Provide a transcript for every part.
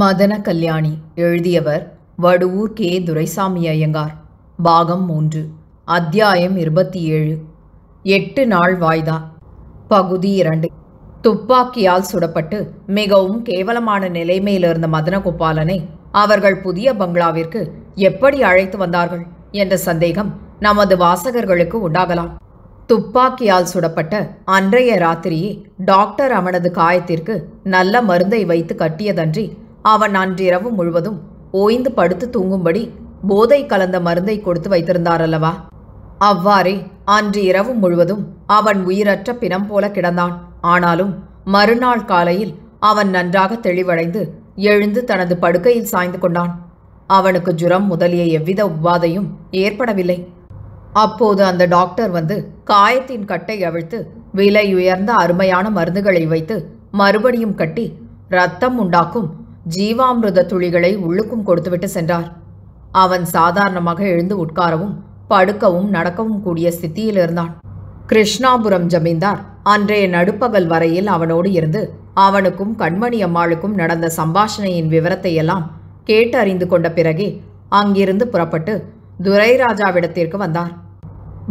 மதன கல்யாணி எழுதியவர் வடுவூர் கே துரைசாமி ஐயங்கார் பாகம் மூன்று அத்தியாயம் இருபத்தி ஏழு எட்டு நாள் வாய்தா பகுதி இரண்டு துப்பாக்கியால் சுடப்பட்டு மிகவும் கேவலமான நிலைமையிலிருந்த மதனகோபாலனை அவர்கள் புதிய பங்களாவிற்கு எப்படி அழைத்து வந்தார்கள் என்ற சந்தேகம் நமது வாசகர்களுக்கு உண்டாகலாம் துப்பாக்கியால் சுடப்பட்ட அன்றைய ராத்திரியே டாக்டர் அவனது காயத்திற்கு நல்ல மருந்தை வைத்து கட்டியதன்றி அவன் அன்றிரவு முழுவதும் ஓய்ந்து படுத்து தூங்கும்படி போதை கலந்த மருந்தை கொடுத்து வைத்திருந்தார் அல்லவா அவ்வாறே அன்று இரவு முழுவதும் அவன் உயிரற்ற பிணம் போல கிடந்தான் ஆனாலும் மறுநாள் காலையில் அவன் நன்றாக தெளிவடைந்து எழுந்து தனது படுக்கையில் சாய்ந்து கொண்டான் அவனுக்கு ஜுரம் முதலிய எவ்வித உபாதையும் ஏற்படவில்லை அப்போது அந்த டாக்டர் வந்து காயத்தின் கட்டை அவிழ்த்து விலையுயர்ந்த அருமையான மருந்துகளை வைத்து மறுபடியும் கட்டி ரத்தம் உண்டாக்கும் ஜீவாமிருத துளிகளை உள்ளுக்கும் கொடுத்துவிட்டு சென்றார் அவன் சாதாரணமாக எழுந்து உட்காரவும் படுக்கவும் நடக்கவும் கூடிய ஸ்தித்தியில் இருந்தான் கிருஷ்ணாபுரம் ஜமீன்தார் அன்றைய நடுப்பகல் வரையில் அவனோடு இருந்து அவனுக்கும் கண்மணி அம்மாளுக்கும் நடந்த சம்பாஷணையின் விவரத்தை எல்லாம் கேட்டு அறிந்து கொண்ட பிறகே அங்கிருந்து புறப்பட்டு துரைராஜாவிடத்திற்கு வந்தார்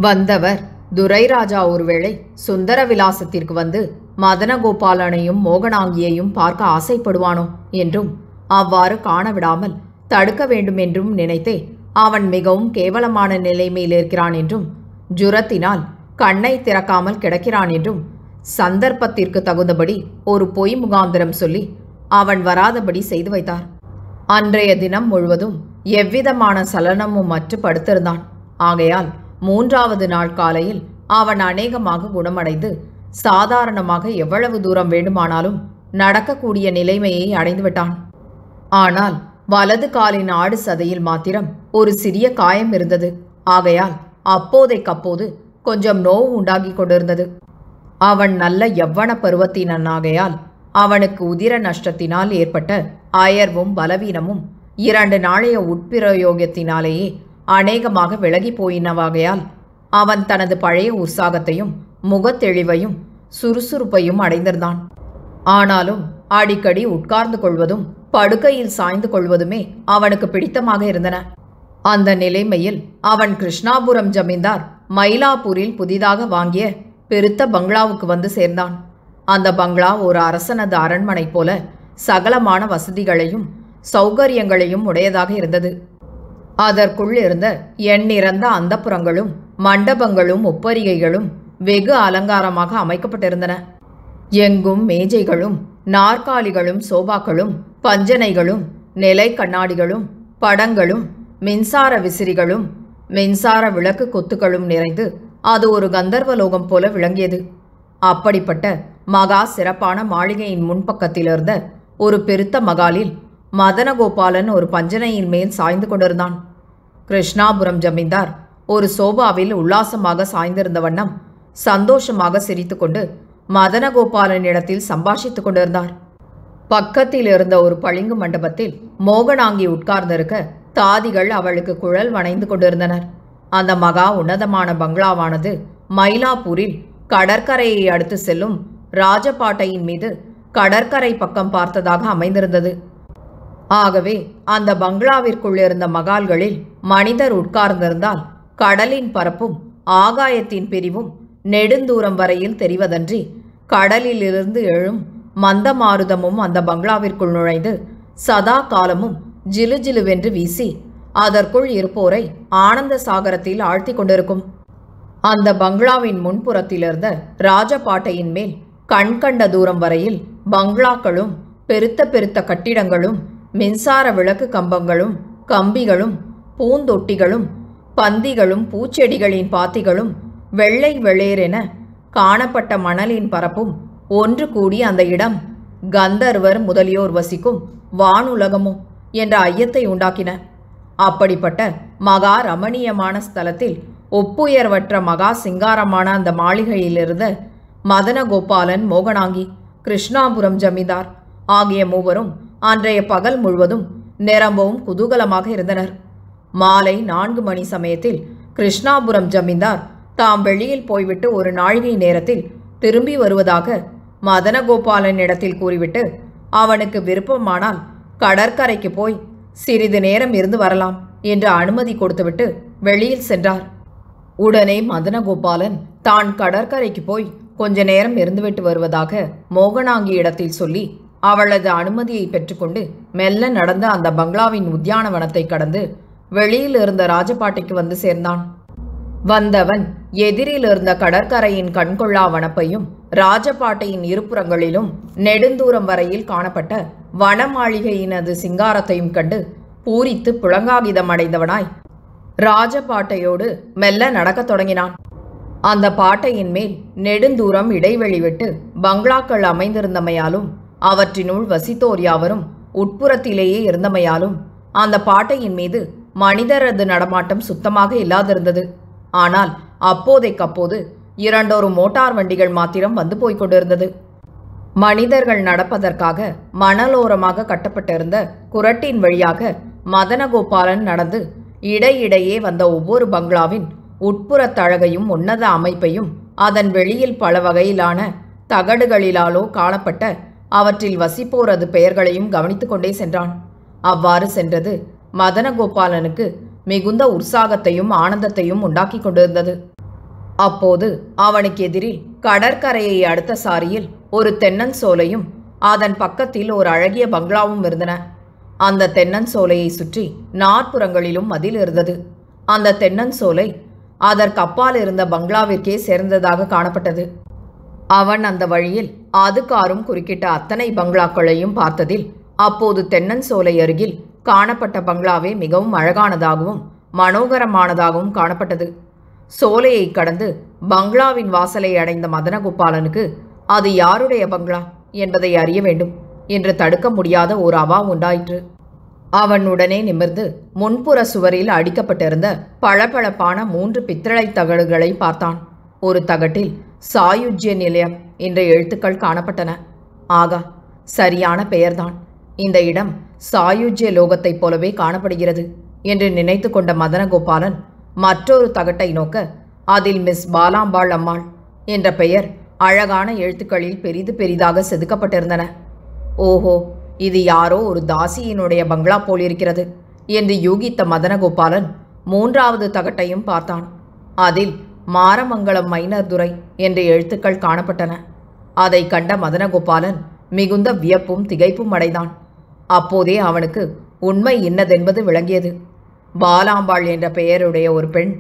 வந்தவர் துரைராஜா ஒருவேளை சுந்தர விலாசத்திற்கு வந்து மதனகோபாலனையும் மோகனாங்கியையும் பார்க்க ஆசைப்படுவானோ என்றும் அவ்வாறு காணவிடாமல் தடுக்க வேண்டும் என்றும் நினைத்தே அவன் மிகவும் கேவலமான நிலைமையில் இருக்கிறான் என்றும் ஜுரத்தினால் கண்ணை திறக்காமல் கிடக்கிறான் என்றும் சந்தர்ப்பத்திற்கு தகுந்தபடி ஒரு பொய் முகாந்திரம் சொல்லி அவன் வராதபடி செய்து வைத்தார் அன்றைய தினம் முழுவதும் எவ்விதமான சலனமும் மற்று படுத்திருந்தான் ஆகையால் மூன்றாவது நாள் காலையில் அவன் அநேகமாக குணமடைந்து சாதாரணமாக எவ்வளவு தூரம் வேண்டுமானாலும் நடக்கக்கூடிய நிலைமையை அடைந்துவிட்டான் ஆனால் வலது காலின் ஆடு சதையில் மாத்திரம் ஒரு சிறிய காயம் இருந்தது ஆகையால் அப்போதைக்கப்போது கொஞ்சம் நோவு உண்டாகி கொண்டிருந்தது அவன் நல்ல எவ்வன பருவத்தினனாகையால் அவனுக்கு உதிர நஷ்டத்தினால் ஏற்பட்ட அயர்வும் பலவீனமும் இரண்டு நாளைய உட்பிரயோகத்தினாலேயே அநேகமாக விலகி போயினவாகையால் அவன் தனது பழைய உற்சாகத்தையும் முகத்தெளிவையும் சுறுசுறுப்பையும் அடைந்திருந்தான் ஆனாலும் அடிக்கடி உட்கார்ந்து கொள்வதும் படுக்கையில் சாய்ந்து கொள்வதுமே அவனுக்கு பிடித்தமாக இருந்தன அந்த நிலைமையில் அவன் கிருஷ்ணாபுரம் ஜமீன்தார் மயிலாப்பூரில் புதிதாக வாங்கிய பெருத்த பங்களாவுக்கு வந்து சேர்ந்தான் அந்த பங்களா ஒரு அரசனது அரண்மனை போல சகலமான வசதிகளையும் சௌகரியங்களையும் உடையதாக இருந்தது அதற்குள் இருந்த எண்ணிறந்த அந்தப்புறங்களும் மண்டபங்களும் ஒப்பரிகைகளும் வெகு அலங்காரமாக அமைக்கப்பட்டிருந்தன எங்கும் மேஜைகளும் நாற்காலிகளும் சோபாக்களும் பஞ்சனைகளும் நிலை கண்ணாடிகளும் படங்களும் மின்சார விசிறிகளும் மின்சார விளக்கு கொத்துகளும் நிறைந்து அது ஒரு கந்தர்வலோகம் போல விளங்கியது அப்படிப்பட்ட மகா சிறப்பான மாளிகையின் முன்பக்கத்திலிருந்த ஒரு பெருத்த மகாலில் மதனகோபாலன் ஒரு பஞ்சனையின் மேல் சாய்ந்து கொண்டிருந்தான் கிருஷ்ணாபுரம் ஜமீன்தார் ஒரு சோபாவில் உல்லாசமாக சாய்ந்திருந்த வண்ணம் சந்தோஷமாக சிரித்துக்கொண்டு இடத்தில் சம்பாஷித்துக் கொண்டிருந்தார் பக்கத்தில் இருந்த ஒரு பளிங்கு மண்டபத்தில் மோகனாங்கி உட்கார்ந்திருக்க தாதிகள் அவளுக்கு குழல் வணைந்து கொண்டிருந்தனர் அந்த மகா உன்னதமான பங்களாவானது மயிலாப்பூரில் கடற்கரையை அடுத்து செல்லும் ராஜபாட்டையின் மீது கடற்கரை பக்கம் பார்த்ததாக அமைந்திருந்தது ஆகவே அந்த பங்களாவிற்குள் இருந்த மகால்களில் மனிதர் உட்கார்ந்திருந்தால் கடலின் பரப்பும் ஆகாயத்தின் பிரிவும் நெடுந்தூரம் வரையில் தெரிவதன்றி கடலிலிருந்து எழும் மந்த மாருதமும் அந்த பங்களாவிற்குள் நுழைந்து சதா காலமும் ஜிலு ஜிலுவென்று வீசி அதற்குள் இருப்போரை ஆனந்த சாகரத்தில் ஆழ்த்தி கொண்டிருக்கும் அந்த பங்களாவின் முன்புறத்திலிருந்த ராஜபாட்டையின் மேல் கண்கண்ட தூரம் வரையில் பங்களாக்களும் பெருத்த பெருத்த கட்டிடங்களும் மின்சார விளக்கு கம்பங்களும் கம்பிகளும் பூந்தொட்டிகளும் பந்திகளும் பூச்செடிகளின் பாத்திகளும் வெள்ளை வெளேரென காணப்பட்ட மணலின் பரப்பும் ஒன்று கூடி அந்த இடம் கந்தர்வர் முதலியோர் வசிக்கும் வானுலகமும் என்ற ஐயத்தை உண்டாக்கின அப்படிப்பட்ட மகா ரமணீயமான ஸ்தலத்தில் ஒப்புயர்வற்ற மகா சிங்காரமான அந்த மாளிகையிலிருந்த மதனகோபாலன் மோகனாங்கி கிருஷ்ணாபுரம் ஜமீதார் ஆகிய மூவரும் அன்றைய பகல் முழுவதும் நிரம்பவும் குதூகலமாக இருந்தனர் மாலை நான்கு மணி சமயத்தில் கிருஷ்ணாபுரம் ஜமீன்தார் தாம் வெளியில் போய்விட்டு ஒரு நாழிகை நேரத்தில் திரும்பி வருவதாக மதனகோபாலன் இடத்தில் கூறிவிட்டு அவனுக்கு விருப்பமானால் கடற்கரைக்கு போய் சிறிது நேரம் இருந்து வரலாம் என்று அனுமதி கொடுத்துவிட்டு வெளியில் சென்றார் உடனே மதனகோபாலன் தான் கடற்கரைக்கு போய் கொஞ்ச நேரம் இருந்துவிட்டு வருவதாக மோகனாங்கி இடத்தில் சொல்லி அவளது அனுமதியை பெற்றுக்கொண்டு மெல்ல நடந்த அந்த பங்களாவின் உத்தியானவனத்தை கடந்து வெளியில் இருந்த ராஜபாட்டைக்கு வந்து சேர்ந்தான் வந்தவன் எதிரில் இருந்த கடற்கரையின் கண்கொள்ளா வனப்பையும் ராஜபாட்டையின் இருபுறங்களிலும் நெடுந்தூரம் வரையில் காணப்பட்ட வனமாளிகையினது சிங்காரத்தையும் கண்டு பூரித்து புலங்காகிதம் அடைந்தவனாய் ராஜபாட்டையோடு மெல்ல நடக்கத் தொடங்கினான் அந்த பாட்டையின் மேல் நெடுந்தூரம் இடைவெளி விட்டு பங்களாக்கள் அமைந்திருந்தமையாலும் அவற்றினுள் வசித்தோர் யாவரும் உட்புறத்திலேயே இருந்தமையாலும் அந்த பாட்டையின் மீது மனிதரது நடமாட்டம் சுத்தமாக இல்லாதிருந்தது ஆனால் அப்போதைக்கப்போது இரண்டொரு மோட்டார் வண்டிகள் மாத்திரம் வந்து போய்க் கொண்டிருந்தது மனிதர்கள் நடப்பதற்காக மணலோரமாக கட்டப்பட்டிருந்த குரட்டின் வழியாக மதனகோபாலன் நடந்து இடையிடையே வந்த ஒவ்வொரு பங்களாவின் உட்புறத் தழகையும் உன்னத அமைப்பையும் அதன் வெளியில் பல வகையிலான தகடுகளிலாலோ காணப்பட்ட அவற்றில் வசிப்போரது பெயர்களையும் கவனித்து கொண்டே சென்றான் அவ்வாறு சென்றது மதனகோபாலனுக்கு மிகுந்த உற்சாகத்தையும் ஆனந்தத்தையும் உண்டாக்கி கொண்டிருந்தது அப்போது அவனுக்கு எதிரில் கடற்கரையை அடுத்த சாரியில் ஒரு தென்னன்சோலையும் அதன் பக்கத்தில் ஒரு அழகிய பங்களாவும் இருந்தன அந்த தென்னன்சோலையை சுற்றி நாற்புறங்களிலும் மதில் இருந்தது அந்த தென்னன்சோலை அதற்கு அப்பால் இருந்த பங்களாவிற்கே சேர்ந்ததாக காணப்பட்டது அவன் அந்த வழியில் அதுக்காரும் குறுக்கிட்ட அத்தனை பங்களாக்களையும் பார்த்ததில் அப்போது தென்னன்சோலை அருகில் காணப்பட்ட பங்களாவே மிகவும் அழகானதாகவும் மனோகரமானதாகவும் காணப்பட்டது சோலையை கடந்து பங்களாவின் வாசலை அடைந்த மதனகோபாலனுக்கு அது யாருடைய பங்களா என்பதை அறிய வேண்டும் என்று தடுக்க முடியாத ஒரு அவா உண்டாயிற்று அவன் உடனே நிமிர்ந்து முன்புற சுவரில் அடிக்கப்பட்டிருந்த பளபளப்பான மூன்று பித்தளை தகடுகளை பார்த்தான் ஒரு தகட்டில் சாயுஜ்ய நிலையம் என்ற எழுத்துக்கள் காணப்பட்டன ஆகா சரியான பெயர்தான் இந்த இடம் சாயுஜ்ய லோகத்தைப் போலவே காணப்படுகிறது என்று நினைத்து கொண்ட மதனகோபாலன் மற்றொரு தகட்டை நோக்க அதில் மிஸ் பாலாம்பாள் அம்மாள் என்ற பெயர் அழகான எழுத்துக்களில் பெரிது பெரிதாக செதுக்கப்பட்டிருந்தன ஓஹோ இது யாரோ ஒரு தாசியினுடைய பங்களா போலிருக்கிறது என்று யூகித்த மதனகோபாலன் மூன்றாவது தகட்டையும் பார்த்தான் அதில் மாரமங்கலம் மைனர்துரை என்ற எழுத்துக்கள் காணப்பட்டன அதை கண்ட மதனகோபாலன் மிகுந்த வியப்பும் திகைப்பும் அடைந்தான் அப்போதே அவனுக்கு உண்மை இன்னதென்பது விளங்கியது பாலாம்பாள் என்ற பெயருடைய ஒரு பெண்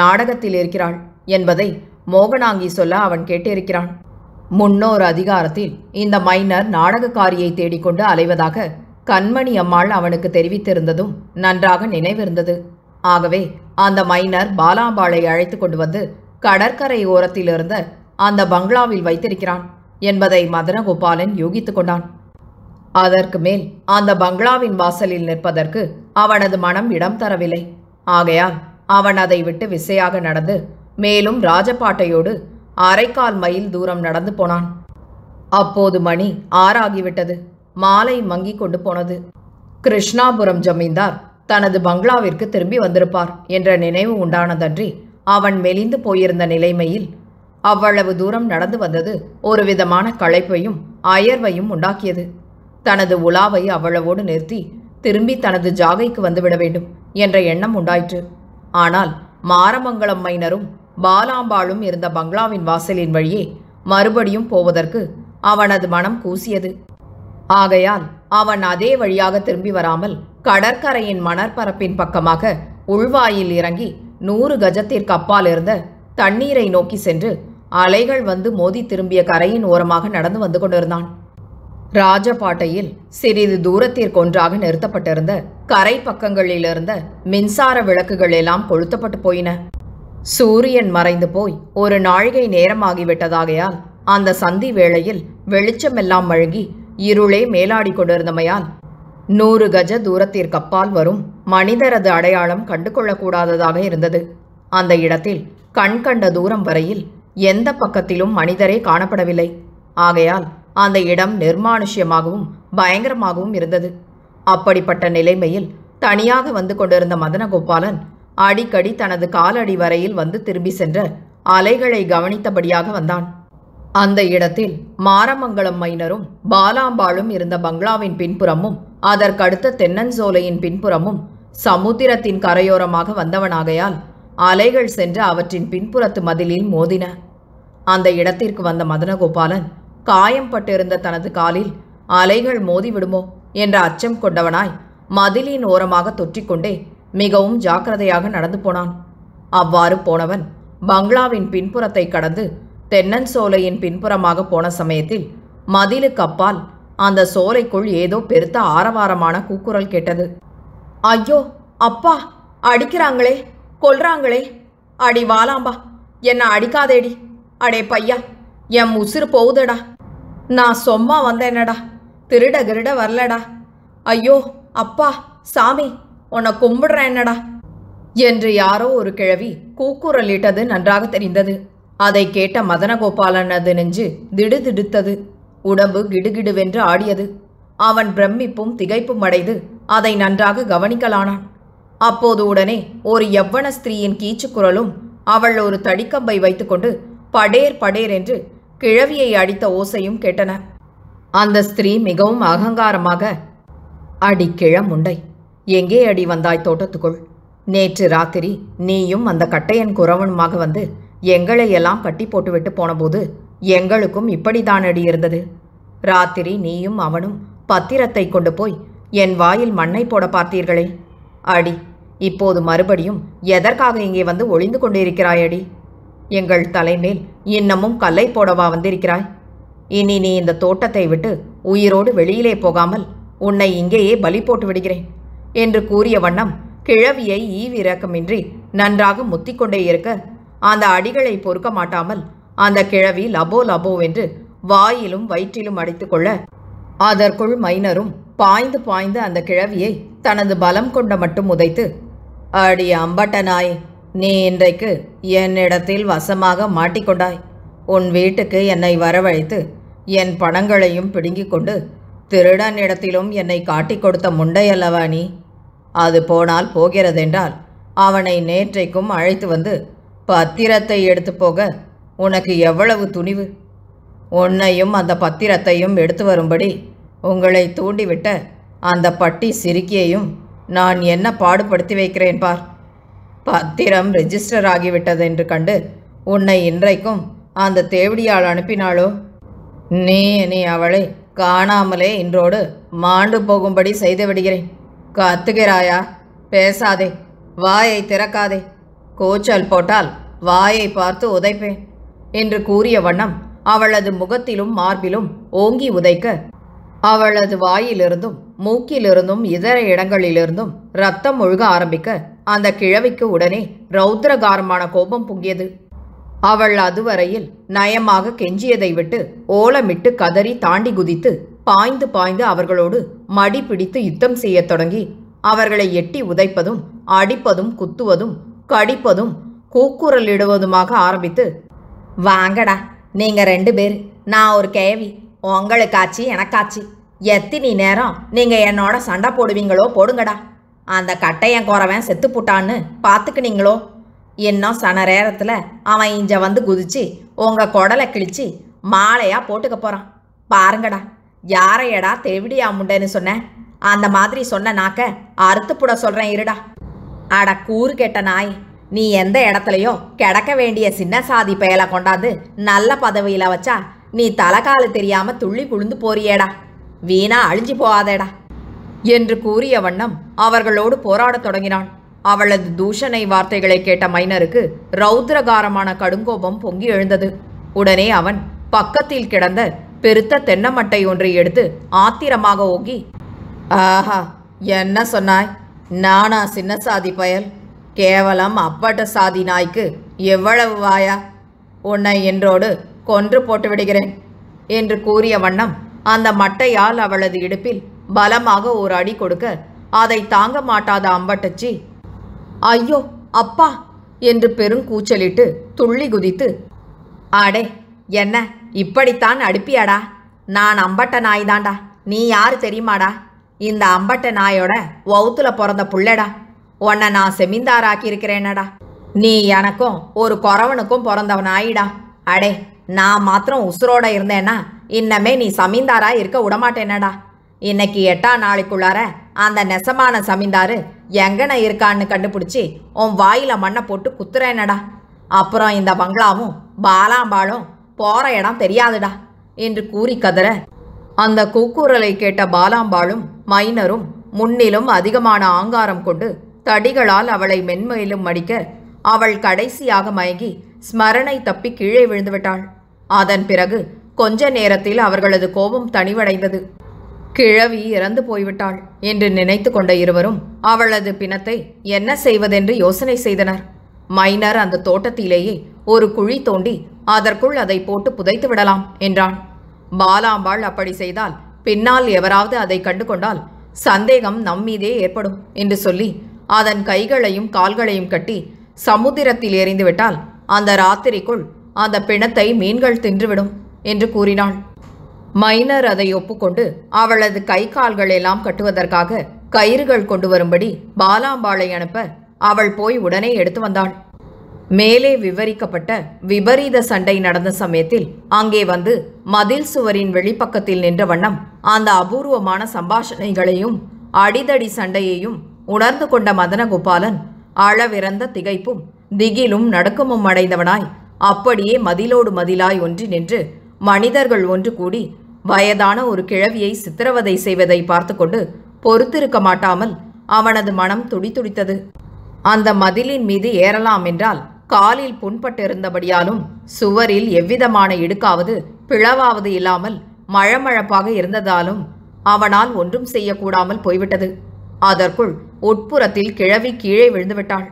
நாடகத்தில் இருக்கிறாள் என்பதை மோகனாங்கி சொல்ல அவன் கேட்டிருக்கிறான் முன்னோர் அதிகாரத்தில் இந்த மைனர் நாடகக்காரியை தேடிக்கொண்டு அலைவதாக கண்மணி அம்மாள் அவனுக்கு தெரிவித்திருந்ததும் நன்றாக நினைவிருந்தது ஆகவே அந்த மைனர் பாலாம்பாளை அழைத்து கொண்டு வந்து கடற்கரை ஓரத்தில் இருந்த அந்த பங்களாவில் வைத்திருக்கிறான் என்பதை மதனகோபாலன் யூகித்து கொண்டான் அதற்கு மேல் அந்த பங்களாவின் வாசலில் நிற்பதற்கு அவனது மனம் இடம் தரவில்லை ஆகையால் அவன் அதை விட்டு விசையாக நடந்து மேலும் ராஜபாட்டையோடு அரைக்கால் மைல் தூரம் நடந்து போனான் அப்போது மணி ஆறாகிவிட்டது மாலை மங்கி கொண்டு போனது கிருஷ்ணாபுரம் ஜமீன்தார் தனது பங்களாவிற்கு திரும்பி வந்திருப்பார் என்ற நினைவு உண்டானதன்றி அவன் மெலிந்து போயிருந்த நிலைமையில் அவ்வளவு தூரம் நடந்து வந்தது ஒரு விதமான களைப்பையும் அயர்வையும் உண்டாக்கியது தனது உலாவை அவ்வளவோடு நிறுத்தி திரும்பி தனது ஜாகைக்கு வந்துவிட வேண்டும் என்ற எண்ணம் உண்டாயிற்று ஆனால் மாரமங்கலம் மைனரும் பாலாம்பாளும் இருந்த பங்களாவின் வாசலின் வழியே மறுபடியும் போவதற்கு அவனது மனம் கூசியது ஆகையால் அவன் அதே வழியாக திரும்பி வராமல் கடற்கரையின் மணற்பரப்பின் பக்கமாக உள்வாயில் இறங்கி நூறு கஜத்திற்கு அப்பால் இருந்த தண்ணீரை நோக்கி சென்று அலைகள் வந்து மோதி திரும்பிய கரையின் ஓரமாக நடந்து வந்து கொண்டிருந்தான் ராஜபாட்டையில் சிறிது தூரத்திற்கொன்றாக நிறுத்தப்பட்டிருந்த கரை பக்கங்களிலிருந்த மின்சார விளக்குகள் எல்லாம் கொளுத்தப்பட்டு போயின சூரியன் மறைந்து போய் ஒரு நாழிகை நேரமாகிவிட்டதாகையால் அந்த சந்தி வேளையில் வெளிச்சமெல்லாம் வழங்கி இருளே மேலாடி கொண்டிருந்தமையால் நூறு கஜ தூரத்திற்கப்பால் வரும் மனிதரது அடையாளம் கண்டு கொள்ளக்கூடாததாக இருந்தது அந்த இடத்தில் கண் கண்ட தூரம் வரையில் எந்த பக்கத்திலும் மனிதரே காணப்படவில்லை ஆகையால் அந்த இடம் நிர்மானுஷ்யமாகவும் பயங்கரமாகவும் இருந்தது அப்படிப்பட்ட நிலைமையில் தனியாக வந்து கொண்டிருந்த மதனகோபாலன் அடிக்கடி தனது காலடி வரையில் வந்து திரும்பி சென்ற அலைகளை கவனித்தபடியாக வந்தான் அந்த இடத்தில் மாரமங்கலம் மைனரும் பாலாம்பாளும் இருந்த பங்களாவின் பின்புறமும் அதற்கடுத்த தென்னஞ்சோலையின் பின்புறமும் சமுத்திரத்தின் கரையோரமாக வந்தவனாகையால் அலைகள் சென்று அவற்றின் பின்புறத்து மதிலில் மோதின அந்த இடத்திற்கு வந்த மதனகோபாலன் காயம் பட்டிருந்த தனது காலில் அலைகள் மோதிவிடுமோ என்ற அச்சம் கொண்டவனாய் மதிலின் ஓரமாக தொற்றிக்கொண்டே மிகவும் ஜாக்கிரதையாக நடந்து போனான் அவ்வாறு போனவன் பங்களாவின் பின்புறத்தை கடந்து தென்னன் சோலையின் பின்புறமாக போன சமயத்தில் மதிலுக்கு அப்பால் அந்த சோலைக்குள் ஏதோ பெருத்த ஆரவாரமான கூக்குரல் கேட்டது ஐயோ அப்பா அடிக்கிறாங்களே கொல்றாங்களே அடி வாலாம்பா என்ன அடிக்காதேடி அடே பையா என் உசுறு போகுதடா நான் சொம்மா வந்தேனடா திருட கிருட வரலடா ஐயோ அப்பா சாமி உன்னை கும்பிடுறேன் என்னடா என்று யாரோ ஒரு கிழவி கூக்குரலிட்டது நன்றாக தெரிந்தது அதை கேட்ட மதனகோபாலனது நெஞ்சு திடுதிடுத்தது உடம்பு கிடுகிடுவென்று ஆடியது அவன் பிரமிப்பும் திகைப்பும் அடைந்து அதை நன்றாக கவனிக்கலானான் அப்போது உடனே ஒரு எவ்வன ஸ்திரீயின் கீச்சுக்குரலும் அவள் ஒரு தடிக்கம்பை வைத்துக்கொண்டு படேர் படேர் என்று கிழவியை அடித்த ஓசையும் கேட்டன அந்த ஸ்திரீ மிகவும் அகங்காரமாக அடி கிழமுண்டை எங்கே அடி வந்தாய் தோட்டத்துக்குள் நேற்று ராத்திரி நீயும் அந்த கட்டையன் குறவனுமாக வந்து எங்களை எல்லாம் கட்டி போட்டுவிட்டு போனபோது எங்களுக்கும் இப்படிதான் அடி இருந்தது ராத்திரி நீயும் அவனும் பத்திரத்தை கொண்டு போய் என் வாயில் மண்ணை போட பார்த்தீர்களே அடி இப்போது மறுபடியும் எதற்காக இங்கே வந்து ஒளிந்து கொண்டிருக்கிறாயடி எங்கள் தலைமேல் இன்னமும் கல்லை போடவா வந்திருக்கிறாய் இனி நீ இந்த தோட்டத்தை விட்டு உயிரோடு வெளியிலே போகாமல் உன்னை இங்கேயே பலி போட்டு விடுகிறேன் என்று கூறிய வண்ணம் கிழவியை ஈவிரக்கமின்றி நன்றாக முத்திக்கொண்டே இருக்க அந்த அடிகளை பொறுக்க மாட்டாமல் அந்த கிழவி லபோ லபோ என்று வாயிலும் வயிற்றிலும் அடைத்துக்கொள்ள அதற்குள் மைனரும் பாய்ந்து பாய்ந்து அந்த கிழவியை தனது பலம் கொண்ட மட்டும் உதைத்து அடி அம்பட்ட நாய் நீ இன்றைக்கு என்னிடத்தில் வசமாக மாட்டிக்கொண்டாய் உன் வீட்டுக்கு என்னை வரவழைத்து என் பணங்களையும் பிடுங்கிக் கொண்டு திருடனிடத்திலும் என்னை காட்டிக் கொடுத்த முண்டையல்லவா நீ அது போனால் போகிறதென்றால் அவனை நேற்றைக்கும் அழைத்து வந்து பத்திரத்தை எடுத்து போக உனக்கு எவ்வளவு துணிவு உன்னையும் அந்த பத்திரத்தையும் எடுத்து வரும்படி உங்களை தூண்டிவிட்ட அந்த பட்டி சிறுக்கியையும் நான் என்ன பாடுபடுத்தி வைக்கிறேன் பார் பத்திரம் ரெஜிஸ்டர் ஆகிவிட்டது என்று கண்டு உன்னை இன்றைக்கும் அந்த தேவடியாள் அனுப்பினாளோ நீ நீ அவளை காணாமலே இன்றோடு மாண்டு போகும்படி செய்து விடுகிறேன் கத்துகிறாயா பேசாதே வாயை திறக்காதே கூச்சல் போட்டால் வாயை பார்த்து உதைப்பேன் என்று கூறிய வண்ணம் அவளது முகத்திலும் மார்பிலும் ஓங்கி உதைக்க அவளது வாயிலிருந்தும் மூக்கிலிருந்தும் இதர இடங்களிலிருந்தும் ரத்தம் ஒழுக ஆரம்பிக்க அந்த கிழவிக்கு உடனே ரௌத்ரகாரமான கோபம் பொங்கியது அவள் அதுவரையில் நயமாக கெஞ்சியதை விட்டு ஓலமிட்டு கதறி தாண்டி குதித்து பாய்ந்து பாய்ந்து அவர்களோடு மடி பிடித்து யுத்தம் செய்யத் தொடங்கி அவர்களை எட்டி உதைப்பதும் அடிப்பதும் குத்துவதும் கடிப்பதும் கூக்குரலிடுவதுமாக ஆரம்பித்து வாங்கடா நீங்க ரெண்டு பேர் நான் ஒரு கேவி உங்களுக்காச்சு எனக்காச்சு எத்தினி நேரம் நீங்க என்னோட சண்டை போடுவீங்களோ போடுங்கடா அந்த கட்டையன் குறவன் செத்து புட்டான்னு பார்த்துக்கினீங்களோ இன்னும் சன நேரத்தில் அவன் இஞ்ச வந்து குதிச்சு உங்கள் குடலை கிழிச்சு மாலையாக போட்டுக்க போகிறான் பாருங்கடா யாரையடா தெவிடியா முண்டேன்னு சொன்னேன் அந்த மாதிரி சொன்ன நாக்க அறுத்துப்புட சொல்கிறேன் இருடா அட கூறு கேட்ட நாய் நீ எந்த இடத்துலையோ கிடக்க வேண்டிய சின்ன சாதி பெயலை கொண்டாந்து நல்ல பதவியில் வச்சா நீ தலைக்காலு தெரியாமல் துள்ளி குழுந்து போறியேடா வீணா அழிஞ்சு போகாதேடா என்று கூறிய வண்ணம் அவர்களோடு போராடத் தொடங்கினான் அவளது தூஷணை வார்த்தைகளை கேட்ட மைனருக்கு ரௌத்ரகாரமான கடுங்கோபம் பொங்கி எழுந்தது உடனே அவன் பக்கத்தில் கிடந்த பெருத்த தென்னமட்டை ஒன்றை எடுத்து ஆத்திரமாக ஓங்கி ஆஹா என்ன சொன்னாய் நானா சின்ன சாதி பயல் கேவலம் அப்பட்ட சாதி நாய்க்கு எவ்வளவு வாயா உன்னை என்றோடு கொன்று போட்டு விடுகிறேன் என்று கூறிய வண்ணம் அந்த மட்டையால் அவளது இடுப்பில் பலமாக ஒரு அடி கொடுக்க அதை தாங்க மாட்டாத அம்பட்டச்சி ஐயோ அப்பா என்று பெருங்கூச்சலிட்டு துள்ளி குதித்து அடே என்ன இப்படித்தான் அடுப்பியாடா நான் அம்பட்ட நாய் தாண்டா நீ யாரு தெரியுமாடா இந்த அம்பட்ட நாயோட வவுத்துல பிறந்த புள்ளடா உன்னை நான் செமிந்தாராக்கி இருக்கிறேனடா நீ எனக்கும் ஒரு குறவனுக்கும் பிறந்தவன் ஆயிடா அடே நான் மாத்திரம் உசுரோட இருந்தேன்னா இன்னமே நீ சமீந்தாரா இருக்க விடமாட்டேனடா இன்னைக்கு எட்டாம் நாளைக்குள்ளார அந்த நெசமான சமிந்தாரு எங்கன இருக்கான்னு கண்டுபிடிச்சி உன் வாயில மண்ணை போட்டு குத்துறேனடா அப்புறம் இந்த பங்களாவும் பாலாம்பாலும் போகிற இடம் தெரியாதுடா என்று கூறி கதற அந்த கூக்குரலை கேட்ட பாலாம்பாளும் மைனரும் முன்னிலும் அதிகமான ஆங்காரம் கொண்டு தடிகளால் அவளை மென்மையிலும் மடிக்க அவள் கடைசியாக மயங்கி ஸ்மரணை தப்பி கீழே விழுந்துவிட்டாள் அதன் பிறகு கொஞ்ச நேரத்தில் அவர்களது கோபம் தனிவடைந்தது கிழவி இறந்து போய்விட்டாள் என்று நினைத்து கொண்ட இருவரும் அவளது பிணத்தை என்ன செய்வதென்று யோசனை செய்தனர் மைனர் அந்த தோட்டத்திலேயே ஒரு குழி தோண்டி அதற்குள் அதை போட்டு புதைத்து விடலாம் என்றான் பாலாம்பாள் அப்படி செய்தால் பின்னால் எவராவது அதை கண்டு கொண்டால் சந்தேகம் நம்மீதே ஏற்படும் என்று சொல்லி அதன் கைகளையும் கால்களையும் கட்டி சமுத்திரத்தில் எறிந்துவிட்டால் அந்த ராத்திரிக்குள் அந்த பிணத்தை மீன்கள் தின்றுவிடும் என்று கூறினாள் மைனர் அதை ஒப்புக்கொண்டு அவளது கை கால்கள் எல்லாம் கட்டுவதற்காக கயிறுகள் கொண்டு வரும்படி பாலாம்பாளை அனுப்ப அவள் போய் உடனே எடுத்து வந்தாள் மேலே விவரிக்கப்பட்ட விபரீத சண்டை நடந்த சமயத்தில் அங்கே வந்து மதில் சுவரின் வெளிப்பக்கத்தில் நின்ற வண்ணம் அந்த அபூர்வமான சம்பாஷணைகளையும் அடிதடி சண்டையையும் உணர்ந்து கொண்ட மதனகோபாலன் அளவிறந்த திகைப்பும் திகிலும் நடுக்கமும் அடைந்தவனாய் அப்படியே மதிலோடு மதிலாய் ஒன்றி நின்று மனிதர்கள் ஒன்று கூடி வயதான ஒரு கிழவியை சித்திரவதை செய்வதை பார்த்துக்கொண்டு பொறுத்திருக்க மாட்டாமல் அவனது மனம் துடித்துடித்தது அந்த மதிலின் மீது ஏறலாம் என்றால் காலில் புண்பட்டிருந்தபடியாலும் சுவரில் எவ்விதமான இடுக்காவது பிளவாவது இல்லாமல் மழமழப்பாக இருந்ததாலும் அவனால் ஒன்றும் செய்யக்கூடாமல் போய்விட்டது அதற்குள் உட்புறத்தில் கிழவி கீழே விழுந்துவிட்டாள்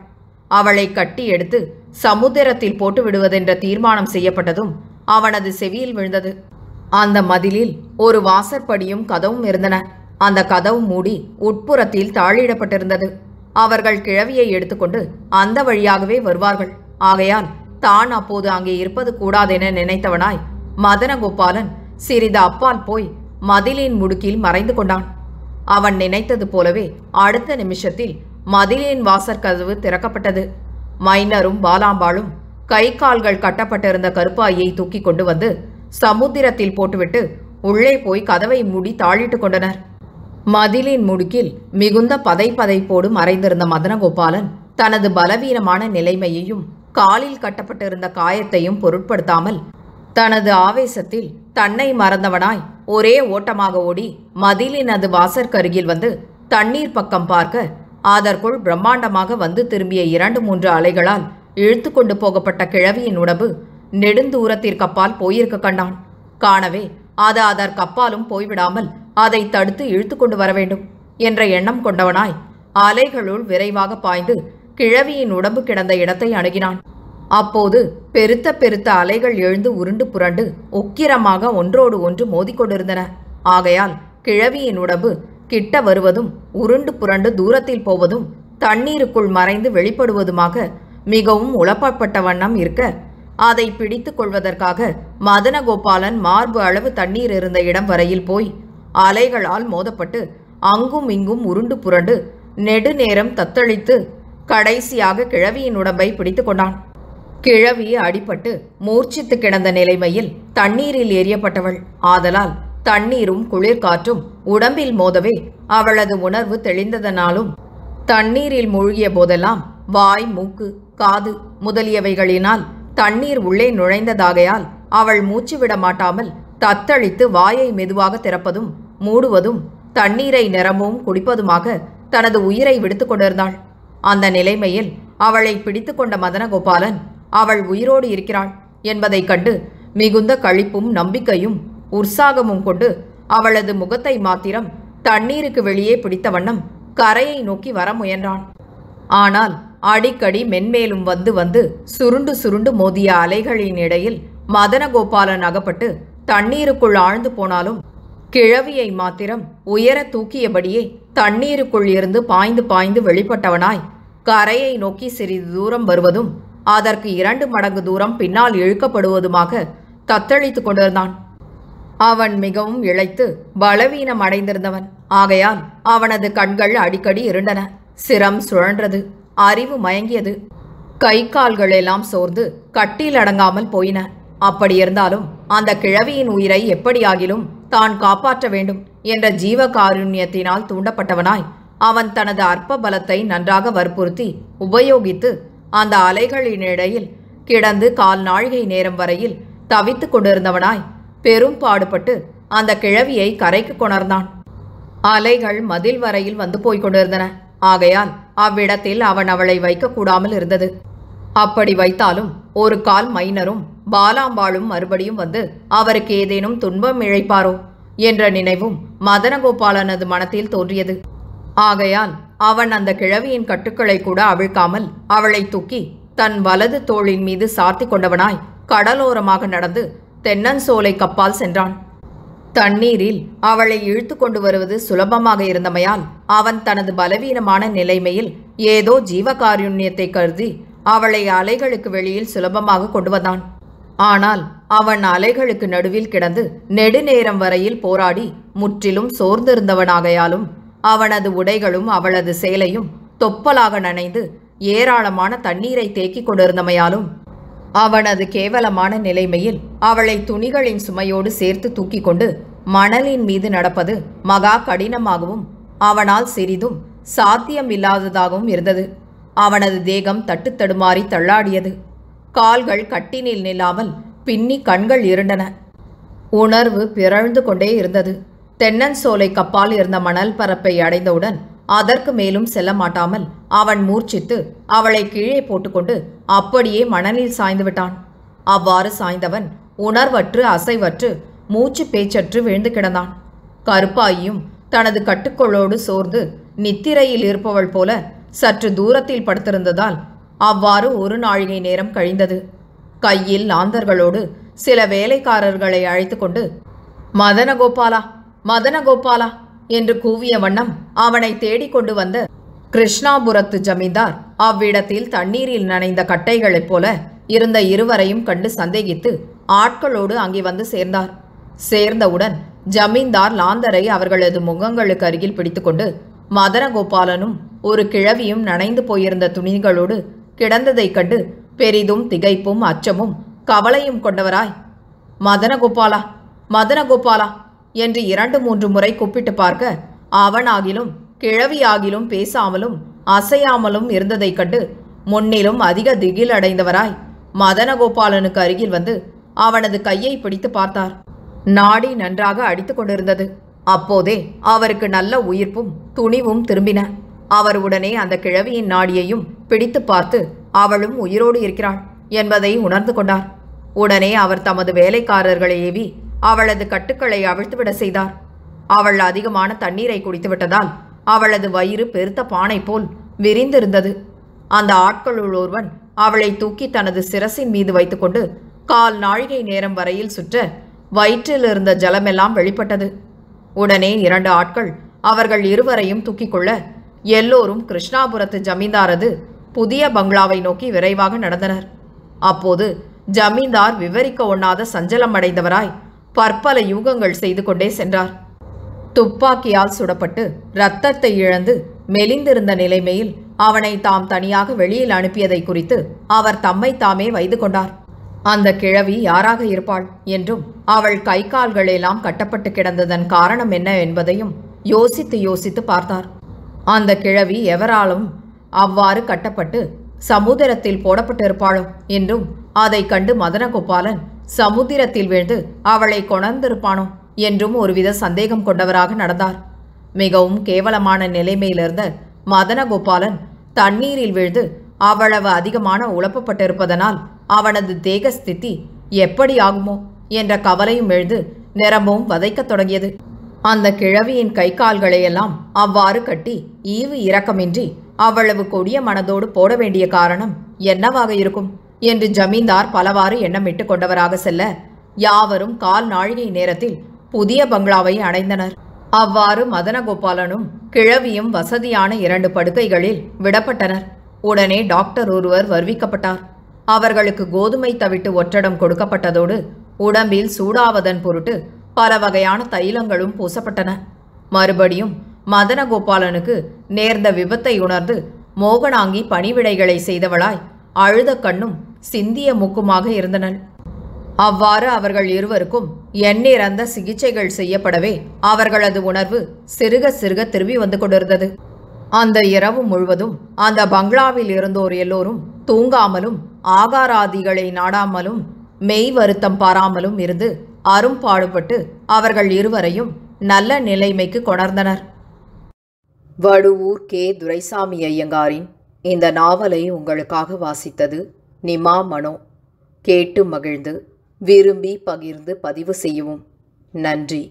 அவளை கட்டி எடுத்து சமுத்திரத்தில் போட்டு விடுவதென்ற தீர்மானம் செய்யப்பட்டதும் அவனது செவியில் விழுந்தது அந்த மதிலில் ஒரு வாசற்படியும் கதவும் இருந்தன அந்த கதவு மூடி உட்புறத்தில் தாழிடப்பட்டிருந்தது அவர்கள் கிழவியை எடுத்துக்கொண்டு அந்த வழியாகவே வருவார்கள் ஆகையால் தான் அப்போது அங்கே இருப்பது கூடாதென நினைத்தவனாய் மதனகோபாலன் சிறிது அப்பால் போய் மதிலின் முடுக்கில் மறைந்து கொண்டான் அவன் நினைத்தது போலவே அடுத்த நிமிஷத்தில் மதிலின் வாசற்கதவு திறக்கப்பட்டது மைனரும் பாலாம்பாளும் கை கால்கள் கட்டப்பட்டிருந்த கருப்பாயை தூக்கி கொண்டு வந்து சமுத்திரத்தில் போட்டுவிட்டு உள்ளே போய் கதவை மூடி தாழிட்டு கொண்டனர் மதிலின் முடுக்கில் மிகுந்த பதை பதைப்போடு மறைந்திருந்த மதனகோபாலன் தனது பலவீனமான நிலைமையையும் காலில் கட்டப்பட்டிருந்த காயத்தையும் பொருட்படுத்தாமல் தனது ஆவேசத்தில் தன்னை மறந்தவனாய் ஒரே ஓட்டமாக ஓடி மதிலின் அது வாசற்கருகில் வந்து தண்ணீர் பக்கம் பார்க்க அதற்குள் பிரம்மாண்டமாக வந்து திரும்பிய இரண்டு மூன்று அலைகளால் இழுத்து கொண்டு போகப்பட்ட கிழவியின் உடம்பு நெடுந்தூரத்திற்கப்பால் போயிருக்க கண்டான் காணவே அது அதற்கப்பாலும் போய்விடாமல் அதை தடுத்து இழுத்து கொண்டு வர வேண்டும் என்ற எண்ணம் கொண்டவனாய் அலைகளுள் விரைவாக பாய்ந்து கிழவியின் உடம்பு கிடந்த இடத்தை அணுகினான் அப்போது பெருத்த பெருத்த அலைகள் எழுந்து உருண்டு புரண்டு உக்கிரமாக ஒன்றோடு ஒன்று மோதிக்கொண்டிருந்தன ஆகையால் கிழவியின் உடம்பு கிட்ட வருவதும் உருண்டு புரண்டு தூரத்தில் போவதும் தண்ணீருக்குள் மறைந்து வெளிப்படுவதுமாக மிகவும் உழப்பப்பட்ட வண்ணம் இருக்க அதை பிடித்துக் கொள்வதற்காக மதனகோபாலன் மார்பு அளவு தண்ணீர் இருந்த இடம் வரையில் போய் அலைகளால் மோதப்பட்டு அங்கும் இங்கும் உருண்டு புரண்டு நெடுநேரம் தத்தளித்து கடைசியாக கிழவியின் உடம்பை பிடித்துக் கொண்டான் கிழவி அடிபட்டு மூர்ச்சித்து கிடந்த நிலைமையில் தண்ணீரில் எரியப்பட்டவள் ஆதலால் தண்ணீரும் குளிர்காற்றும் உடம்பில் மோதவே அவளது உணர்வு தெளிந்ததனாலும் தண்ணீரில் மூழ்கிய போதெல்லாம் வாய் மூக்கு காது முதலியவைகளினால் தண்ணீர் உள்ளே நுழைந்ததாகையால் அவள் மூச்சு மாட்டாமல் தத்தளித்து வாயை மெதுவாக திறப்பதும் மூடுவதும் தண்ணீரை நிரம்பவும் குடிப்பதுமாக தனது உயிரை விடுத்து கொண்டிருந்தாள் அந்த நிலைமையில் அவளை பிடித்து கொண்ட மதனகோபாலன் அவள் உயிரோடு இருக்கிறாள் என்பதைக் கண்டு மிகுந்த கழிப்பும் நம்பிக்கையும் உற்சாகமும் கொண்டு அவளது முகத்தை மாத்திரம் தண்ணீருக்கு வெளியே பிடித்த வண்ணம் கரையை நோக்கி வர முயன்றான் ஆனால் அடிக்கடி மென்மேலும் வந்து வந்து சுருண்டு சுருண்டு மோதிய அலைகளின் இடையில் மதனகோபாலன் அகப்பட்டு தண்ணீருக்குள் ஆழ்ந்து போனாலும் கிழவியை மாத்திரம் உயர தூக்கியபடியே தண்ணீருக்குள் இருந்து பாய்ந்து பாய்ந்து வெளிப்பட்டவனாய் கரையை நோக்கி சிறிது தூரம் வருவதும் அதற்கு இரண்டு மடங்கு தூரம் பின்னால் இழுக்கப்படுவதுமாக தத்தளித்து கொண்டிருந்தான் அவன் மிகவும் இழைத்து பலவீனம் அடைந்திருந்தவன் ஆகையால் அவனது கண்கள் அடிக்கடி இருண்டன சிரம் சுழன்றது அறிவு மயங்கியது கை கால்கள் எல்லாம் சோர்ந்து கட்டியில் அடங்காமல் போயின அப்படி இருந்தாலும் அந்த கிழவியின் உயிரை எப்படியாகிலும் தான் காப்பாற்ற வேண்டும் என்ற ஜீவகாருண்யத்தினால் தூண்டப்பட்டவனாய் அவன் தனது அற்ப பலத்தை நன்றாக வற்புறுத்தி உபயோகித்து அந்த அலைகளினிடையில் கிடந்து கால் நாழிகை நேரம் வரையில் தவித்து கொண்டிருந்தவனாய் பெரும் பாடுபட்டு அந்த கிழவியை கரைக்கு கொணர்ந்தான் அலைகள் மதில் வரையில் வந்து போய்க் கொண்டிருந்தன ஆகையால் அவ்விடத்தில் அவன் அவளை வைக்கக்கூடாமல் இருந்தது அப்படி வைத்தாலும் ஒரு கால் மைனரும் பாலாம்பாளும் மறுபடியும் வந்து அவருக்கு ஏதேனும் துன்பம் இழைப்பாரோ என்ற நினைவும் மதனகோபாலனது மனத்தில் தோன்றியது ஆகையால் அவன் அந்த கிழவியின் கட்டுக்களை கூட அவிழ்க்காமல் அவளை தூக்கி தன் வலது தோளின் மீது சாத்தி கொண்டவனாய் கடலோரமாக நடந்து தென்னன்சோலை கப்பால் சென்றான் தண்ணீரில் அவளை இழுத்து கொண்டு வருவது சுலபமாக இருந்தமையால் அவன் தனது பலவீனமான நிலைமையில் ஏதோ ஜீவகாருண்யத்தை கருதி அவளை அலைகளுக்கு வெளியில் சுலபமாக கொண்டு வந்தான் ஆனால் அவன் அலைகளுக்கு நடுவில் கிடந்து நெடுநேரம் வரையில் போராடி முற்றிலும் சோர்ந்திருந்தவனாகையாலும் அவனது உடைகளும் அவளது சேலையும் தொப்பலாக நனைந்து ஏராளமான தண்ணீரை தேக்கிக் கொண்டிருந்தமையாலும் அவனது கேவலமான நிலைமையில் அவளை துணிகளின் சுமையோடு சேர்த்து தூக்கிக் கொண்டு மணலின் மீது நடப்பது மகா கடினமாகவும் அவனால் சிறிதும் சாத்தியமில்லாததாகவும் இருந்தது அவனது தேகம் தட்டு தடுமாறி தள்ளாடியது கால்கள் கட்டினில் நில்லாமல் பின்னி கண்கள் இருண்டன உணர்வு பிறழ்ந்து கொண்டே இருந்தது தென்னன்சோலை கப்பால் இருந்த மணல் பரப்பை அடைந்தவுடன் அதற்கு மேலும் செல்ல மாட்டாமல் அவன் மூர்ச்சித்து அவளை கீழே போட்டுக்கொண்டு அப்படியே மணலில் சாய்ந்து விட்டான் அவ்வாறு சாய்ந்தவன் உணர்வற்று அசைவற்று மூச்சு பேச்சற்று விழுந்து கிடந்தான் கருப்பாயும் தனது கட்டுக்கோளோடு சோர்ந்து நித்திரையில் இருப்பவள் போல சற்று தூரத்தில் படுத்திருந்ததால் அவ்வாறு ஒரு நாழிகை நேரம் கழிந்தது கையில் லாந்தர்களோடு சில வேலைக்காரர்களை அழைத்து கொண்டு மதனகோபாலா மதனகோபாலா என்று கூவிய வண்ணம் அவனை தேடிக்கொண்டு வந்த கிருஷ்ணாபுரத்து ஜமீன்தார் அவ்விடத்தில் தண்ணீரில் நனைந்த கட்டைகளைப் போல இருந்த இருவரையும் கண்டு சந்தேகித்து ஆட்களோடு அங்கே வந்து சேர்ந்தார் சேர்ந்தவுடன் ஜமீன்தார் லாந்தரை அவர்களது முகங்களுக்கு அருகில் பிடித்துக்கொண்டு மதனகோபாலனும் ஒரு கிழவியும் நனைந்து போயிருந்த துணிகளோடு கிடந்ததைக் கண்டு பெரிதும் திகைப்பும் அச்சமும் கவலையும் கொண்டவராய் மதனகோபாலா மதனகோபாலா என்று இரண்டு மூன்று முறை கூப்பிட்டு பார்க்க அவனாகிலும் கிழவியாகிலும் பேசாமலும் அசையாமலும் இருந்ததைக் கண்டு முன்னிலும் அதிக திகில் அடைந்தவராய் மதனகோபாலனுக்கு அருகில் வந்து அவனது கையை பிடித்து பார்த்தார் நாடி நன்றாக அடித்து கொண்டிருந்தது அப்போதே அவருக்கு நல்ல உயிர்ப்பும் துணிவும் திரும்பின அவர் உடனே அந்த கிழவியின் நாடியையும் பிடித்து பார்த்து அவளும் உயிரோடு இருக்கிறாள் என்பதை உணர்ந்து கொண்டார் உடனே அவர் தமது வேலைக்காரர்களை ஏவி அவளது கட்டுக்களை அவிழ்த்துவிட செய்தார் அவள் அதிகமான தண்ணீரை குடித்துவிட்டதால் அவளது வயிறு பெருத்த பானை போல் விரிந்திருந்தது அந்த ஆட்களுள் ஒருவன் அவளை தூக்கி தனது சிரசின் மீது வைத்துக்கொண்டு கால் நாழிகை நேரம் வரையில் சுற்ற வயிற்றில் இருந்த ஜலமெல்லாம் வெளிப்பட்டது உடனே இரண்டு ஆட்கள் அவர்கள் இருவரையும் தூக்கிக் கொள்ள எல்லோரும் கிருஷ்ணாபுரத்து ஜமீன்தாரது புதிய பங்களாவை நோக்கி விரைவாக நடந்தனர் அப்போது ஜமீன்தார் விவரிக்க ஒண்ணாத சஞ்சலம் அடைந்தவராய் பற்பல யூகங்கள் செய்து கொண்டே சென்றார் துப்பாக்கியால் சுடப்பட்டு இரத்தத்தை இழந்து மெலிந்திருந்த நிலைமையில் அவனை தாம் தனியாக வெளியில் அனுப்பியதை குறித்து அவர் தம்மை தாமே வைத்து கொண்டார் அந்த கிழவி யாராக இருப்பாள் என்றும் அவள் கை கால்களெல்லாம் கட்டப்பட்டு கிடந்ததன் காரணம் என்ன என்பதையும் யோசித்து யோசித்து பார்த்தார் அந்த கிழவி எவராலும் அவ்வாறு கட்டப்பட்டு சமுதிரத்தில் போடப்பட்டிருப்பாளோ என்றும் அதை கண்டு மதனகோபாலன் சமுதிரத்தில் விழுந்து அவளை கொணர்ந்திருப்பானோ என்றும் ஒருவித சந்தேகம் கொண்டவராக நடந்தார் மிகவும் கேவலமான நிலைமையிலிருந்த மதனகோபாலன் தண்ணீரில் விழுந்து அவ்வளவு அதிகமான உழப்பப்பட்டிருப்பதனால் அவனது தேகஸ்திதி எப்படி ஆகுமோ என்ற கவலையும் எழுந்து நிரம்பவும் வதைக்கத் தொடங்கியது அந்த கிழவியின் கை கால்களையெல்லாம் அவ்வாறு கட்டி ஈவு இரக்கமின்றி அவ்வளவு கொடிய மனதோடு போட வேண்டிய காரணம் என்னவாக இருக்கும் என்று ஜமீன்தார் பலவாறு எண்ணமிட்டு கொண்டவராக செல்ல யாவரும் கால் நாழிகை நேரத்தில் புதிய பங்களாவை அடைந்தனர் அவ்வாறு மதனகோபாலனும் கிழவியும் வசதியான இரண்டு படுக்கைகளில் விடப்பட்டனர் உடனே டாக்டர் ஒருவர் வருவிக்கப்பட்டார் அவர்களுக்கு கோதுமை தவிட்டு ஒற்றடம் கொடுக்கப்பட்டதோடு உடம்பில் சூடாவதன் பொருட்டு பல வகையான தைலங்களும் பூசப்பட்டன மறுபடியும் மதனகோபாலனுக்கு நேர்ந்த விபத்தை உணர்ந்து மோகனாங்கி பணிவிடைகளை செய்தவளாய் அழுத கண்ணும் சிந்திய மூக்குமாக இருந்தனள் அவ்வாறு அவர்கள் இருவருக்கும் எண்ணிறந்த சிகிச்சைகள் செய்யப்படவே அவர்களது உணர்வு சிறுக சிறுக திரும்பி வந்து கொண்டிருந்தது அந்த இரவு முழுவதும் அந்த பங்களாவில் இருந்தோர் எல்லோரும் தூங்காமலும் ஆகாராதிகளை நாடாமலும் மெய் வருத்தம் பாராமலும் இருந்து அரும்பாடுபட்டு அவர்கள் இருவரையும் நல்ல நிலைமைக்கு கொணர்ந்தனர் வடுவூர் கே துரைசாமி ஐயங்காரின் இந்த நாவலை உங்களுக்காக வாசித்தது நிமா மனோ கேட்டு மகிழ்ந்து விரும்பி பகிர்ந்து பதிவு செய்யவும் நன்றி